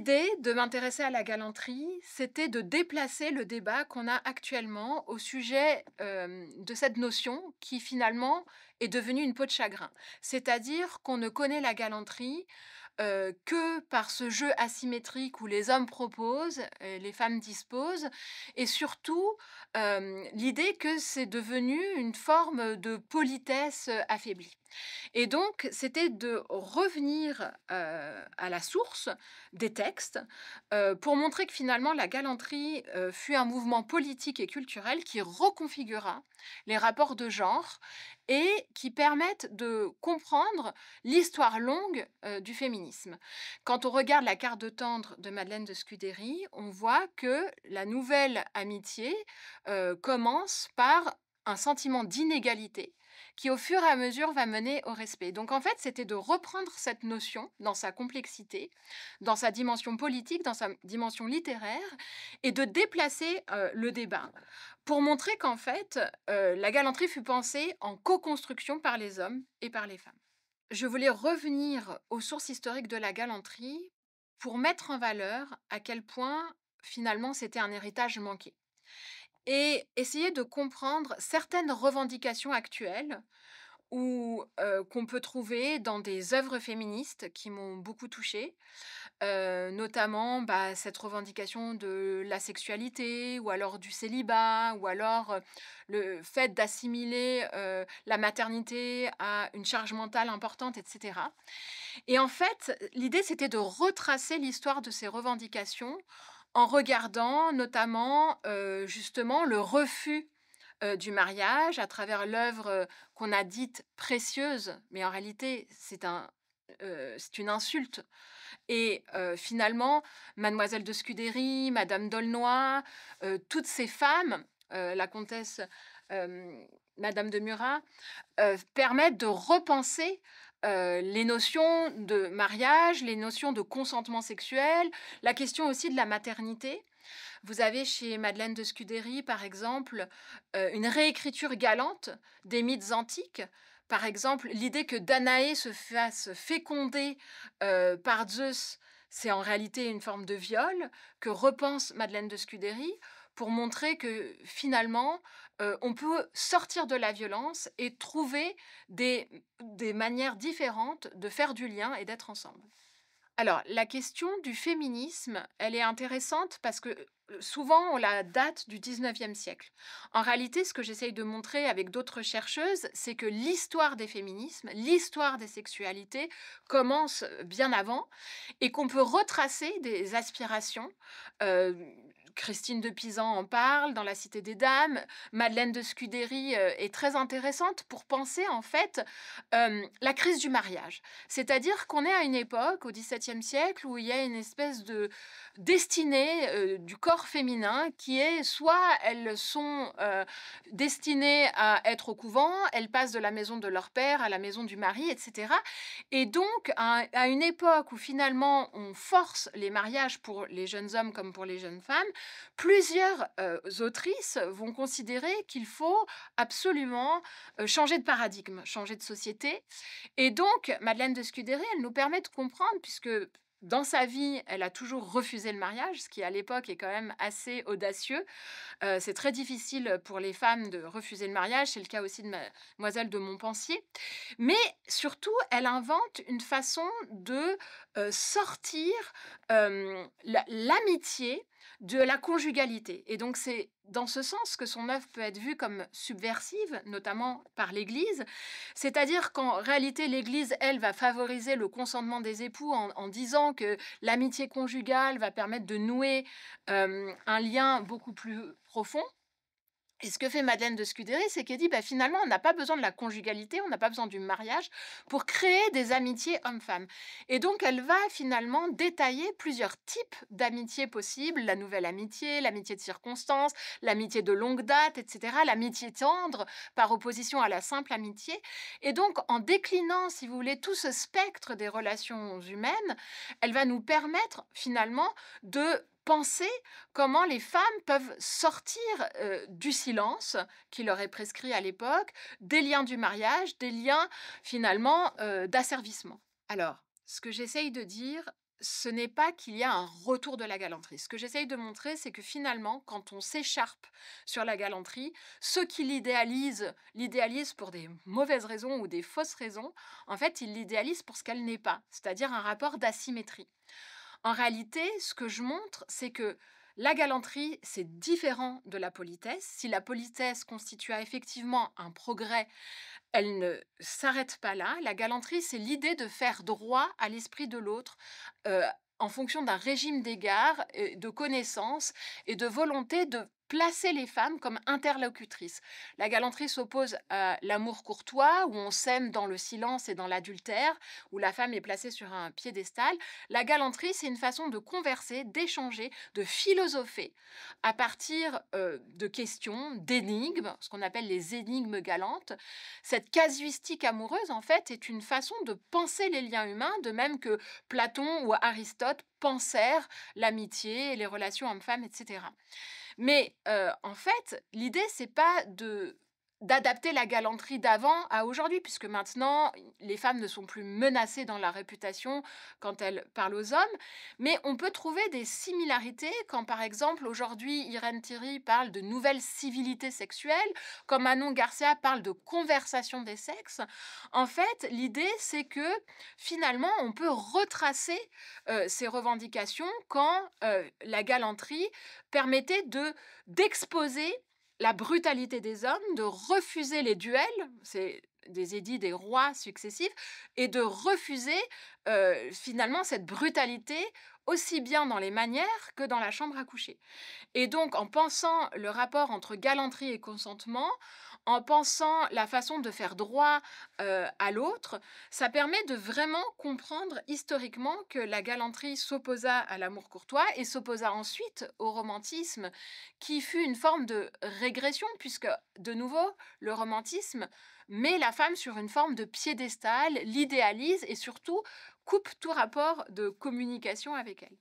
L'idée de m'intéresser à la galanterie, c'était de déplacer le débat qu'on a actuellement au sujet de cette notion qui finalement est devenue une peau de chagrin. C'est-à-dire qu'on ne connaît la galanterie euh, que par ce jeu asymétrique où les hommes proposent, les femmes disposent, et surtout euh, l'idée que c'est devenu une forme de politesse euh, affaiblie. Et donc, c'était de revenir à la source des textes pour montrer que finalement la galanterie fut un mouvement politique et culturel qui reconfigura les rapports de genre et qui permettent de comprendre l'histoire longue du féminisme. Quand on regarde la carte de tendre de Madeleine de Scudéry, on voit que la nouvelle amitié commence par un sentiment d'inégalité qui au fur et à mesure va mener au respect. Donc en fait, c'était de reprendre cette notion dans sa complexité, dans sa dimension politique, dans sa dimension littéraire, et de déplacer euh, le débat pour montrer qu'en fait, euh, la galanterie fut pensée en co-construction par les hommes et par les femmes. Je voulais revenir aux sources historiques de la galanterie pour mettre en valeur à quel point finalement c'était un héritage manqué et essayer de comprendre certaines revendications actuelles ou qu'on peut trouver dans des œuvres féministes qui m'ont beaucoup touchée, notamment bah, cette revendication de la sexualité, ou alors du célibat, ou alors le fait d'assimiler la maternité à une charge mentale importante, etc. Et en fait, l'idée, c'était de retracer l'histoire de ces revendications en regardant notamment justement le refus du mariage à travers l'œuvre qu'on a dite précieuse, mais en réalité c'est un, c'est une insulte. Et finalement, Mademoiselle de Scudéry, Madame d'Aulnoy, toutes ces femmes, la comtesse Madame de Murat, permettent de repenser euh, les notions de mariage, les notions de consentement sexuel, la question aussi de la maternité. Vous avez chez Madeleine de Scudéry, par exemple, euh, une réécriture galante des mythes antiques. Par exemple, l'idée que Danaé se fasse féconder euh, par Zeus, c'est en réalité une forme de viol que repense Madeleine de Scudéry pour montrer que finalement, euh, on peut sortir de la violence et trouver des, manières différentes de faire du lien et d'être ensemble. Alors, la question du féminisme, elle est intéressante parce que euh, souvent on la date du 19e siècle. En réalité, ce que j'essaye de montrer avec d'autres chercheuses, c'est que l'histoire des féminismes, l'histoire des sexualités commence bien avant et qu'on peut retracer des aspirations. Euh, Christine de Pisan en parle dans La Cité des Dames. Madeleine de Scudéry euh, est très intéressante pour penser en fait euh, la crise du mariage. C'est-à-dire qu'on est à une époque, au XVIIe siècle, où il y a une espèce de destinée euh, du corps féminin qui est soit elles sont destinées à être au couvent, elles passent de la maison de leur père à la maison du mari, etc. Et donc, à une époque où finalement on force les mariages pour les jeunes hommes comme pour les jeunes femmes, Plusieurs autrices vont considérer qu'il faut absolument changer de paradigme, changer de société. Et donc, Madeleine de Scudéry, elle nous permet de comprendre, puisque dans sa vie, elle a toujours refusé le mariage, ce qui à l'époque est quand même assez audacieux. c'est très difficile pour les femmes de refuser le mariage, c'est le cas aussi de mademoiselle de Montpensier. Mais surtout, elle invente une façon de sortir l'amitié de la conjugalité. Et donc c'est dans ce sens que son œuvre peut être vue comme subversive, notamment par l'Église, c'est-à-dire qu'en réalité l'Église, elle, va favoriser le consentement des époux en, disant que l'amitié conjugale va permettre de nouer euh, un lien beaucoup plus profond et ce que fait Madeleine de Scudéry, c'est qu'elle dit bah, finalement, on n'a pas besoin de la conjugalité, on n'a pas besoin du mariage pour créer des amitiés hommes-femmes. Et donc, elle va finalement détailler plusieurs types d'amitiés possibles la nouvelle amitié, l'amitié de circonstance, l'amitié de longue date, etc., l'amitié tendre par opposition à la simple amitié. Et donc, en déclinant, si vous voulez, tout ce spectre des relations humaines, elle va nous permettre finalement de penser comment les femmes peuvent sortir du silence qui leur est prescrit à l'époque, des liens du mariage, des liens finalement d'asservissement. Alors, ce que j'essaye de dire, ce n'est pas qu'il y a un retour de la galanterie. Ce que j'essaye de montrer, c'est que finalement, quand on s'écharpe sur la galanterie, ceux qui l'idéalisent, l'idéalisent pour des mauvaises raisons ou des fausses raisons, en fait, ils l'idéalisent pour ce qu'elle n'est pas, c'est-à-dire un rapport d'asymétrie. En réalité, ce que je montre, c'est que la galanterie, c'est différent de la politesse. Si la politesse constitue effectivement un progrès, elle ne s'arrête pas là. La galanterie, c'est l'idée de faire droit à l'esprit de l'autre. Euh, en fonction d'un régime d'égards, euh, de connaissances et de volonté de placer les femmes comme interlocutrices. La galanterie s'oppose à l'amour courtois, où on s'aime dans le silence et dans l'adultère, où la femme est placée sur un piédestal. La galanterie, c'est une façon de converser, d'échanger, de philosopher à partir euh, de questions, d'énigmes, ce qu'on appelle les énigmes galantes. Cette casuistique amoureuse, en fait, est une façon de penser les liens humains, de même que Platon ou Aristote pensèrent l'amitié et les relations hommes-femmes, etc. Mais euh, en fait, l'idée, c'est pas de d'adapter la galanterie d'avant à aujourd'hui, puisque maintenant, les femmes ne sont plus menacées dans la réputation quand elles parlent aux hommes. Mais on peut trouver des similarités quand, par exemple, aujourd'hui, Irène Thierry parle de nouvelles civilités sexuelles, quand Manon Garcia parle de conversation des sexes. En fait, l'idée, c'est que finalement, on peut retracer euh, ces revendications quand euh, la galanterie permettait de d'exposer la brutalité des hommes, de refuser les duels, c'est des édits des rois successifs, et de refuser euh, finalement cette brutalité aussi bien dans les manières que dans la chambre à coucher. Et donc en pensant le rapport entre galanterie et consentement, en pensant la façon de faire droit euh, à l'autre, ça permet de vraiment comprendre historiquement que la galanterie s'opposa à l'amour courtois et s'opposa ensuite au romantisme, qui fut une forme de régression, puisque de nouveau, le romantisme met la femme sur une forme de piédestal, l'idéalise et surtout coupe tout rapport de communication avec elle.